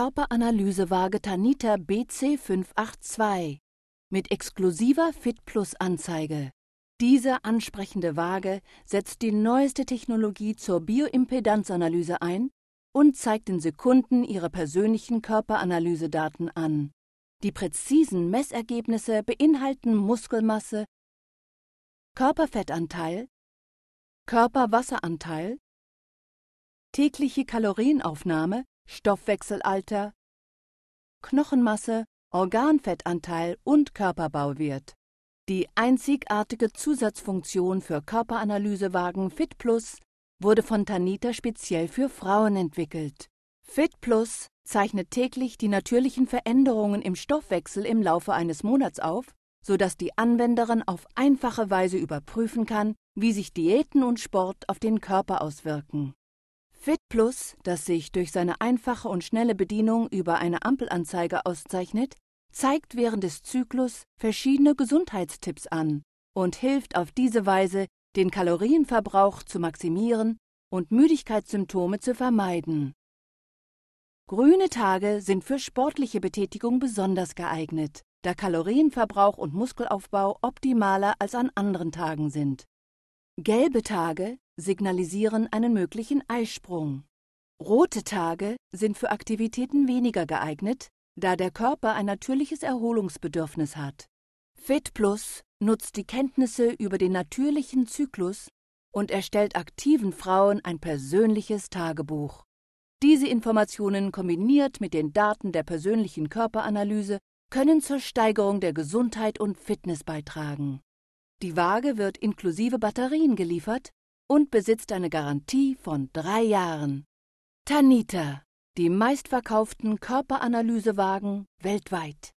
Körperanalysewaage Tanita BC582 mit exklusiver fitplus Anzeige. Diese ansprechende Waage setzt die neueste Technologie zur Bioimpedanzanalyse ein und zeigt in Sekunden ihre persönlichen Körperanalysedaten an. Die präzisen Messergebnisse beinhalten Muskelmasse, Körperfettanteil, Körperwasseranteil, tägliche Kalorienaufnahme Stoffwechselalter, Knochenmasse, Organfettanteil und Körperbau wird. Die einzigartige Zusatzfunktion für Körperanalysewagen FitPlus wurde von Tanita speziell für Frauen entwickelt. FitPlus zeichnet täglich die natürlichen Veränderungen im Stoffwechsel im Laufe eines Monats auf, sodass die Anwenderin auf einfache Weise überprüfen kann, wie sich Diäten und Sport auf den Körper auswirken. Fit Plus, das sich durch seine einfache und schnelle Bedienung über eine Ampelanzeige auszeichnet, zeigt während des Zyklus verschiedene Gesundheitstipps an und hilft auf diese Weise, den Kalorienverbrauch zu maximieren und Müdigkeitssymptome zu vermeiden. Grüne Tage sind für sportliche Betätigung besonders geeignet, da Kalorienverbrauch und Muskelaufbau optimaler als an anderen Tagen sind. Gelbe Tage signalisieren einen möglichen Eisprung. Rote Tage sind für Aktivitäten weniger geeignet, da der Körper ein natürliches Erholungsbedürfnis hat. FitPlus nutzt die Kenntnisse über den natürlichen Zyklus und erstellt aktiven Frauen ein persönliches Tagebuch. Diese Informationen kombiniert mit den Daten der persönlichen Körperanalyse können zur Steigerung der Gesundheit und Fitness beitragen. Die Waage wird inklusive Batterien geliefert, und besitzt eine Garantie von drei Jahren. Tanita, die meistverkauften Körperanalysewagen weltweit.